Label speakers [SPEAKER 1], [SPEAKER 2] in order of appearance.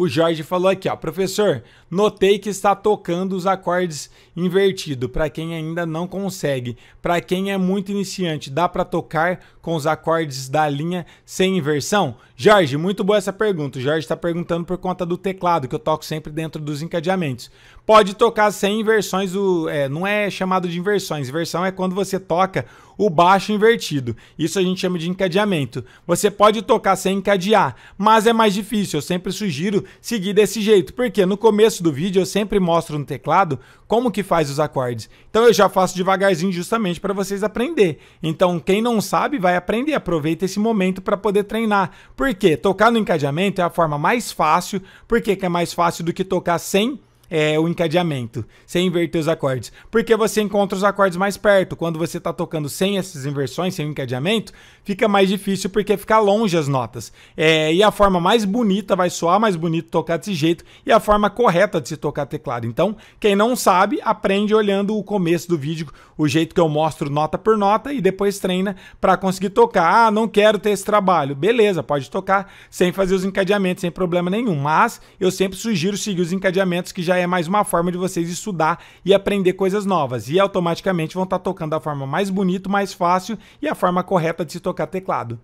[SPEAKER 1] O Jorge falou aqui, ó, professor, notei que está tocando os acordes invertido para quem ainda não consegue. Para quem é muito iniciante, dá para tocar com os acordes da linha sem inversão? Jorge, muito boa essa pergunta. O Jorge está perguntando por conta do teclado que eu toco sempre dentro dos encadeamentos. Pode tocar sem inversões, o, é, não é chamado de inversões. Inversão é quando você toca o baixo invertido. Isso a gente chama de encadeamento. Você pode tocar sem encadear, mas é mais difícil. Eu sempre sugiro seguir desse jeito, porque no começo do vídeo eu sempre mostro no teclado como que faz os acordes. Então eu já faço devagarzinho justamente para vocês aprender. Então quem não sabe vai aprender, aproveita esse momento para poder treinar. Porque tocar no encadeamento é a forma mais fácil, porque é mais fácil do que tocar sem é, o encadeamento, sem inverter os acordes. Porque você encontra os acordes mais perto. Quando você está tocando sem essas inversões, sem o encadeamento, fica mais difícil porque fica longe as notas. É, e a forma mais bonita vai soar mais bonito tocar desse jeito e a forma correta de se tocar teclado. Então, quem não sabe, aprende olhando o começo do vídeo, o jeito que eu mostro nota por nota e depois treina para conseguir tocar. Ah, não quero ter esse trabalho. Beleza, pode tocar sem fazer os encadeamentos, sem problema nenhum. Mas eu sempre sugiro seguir os encadeamentos que já é mais uma forma de vocês estudar e aprender coisas novas. E automaticamente vão estar tá tocando da forma mais bonita, mais fácil e a forma correta de se tocar teclado.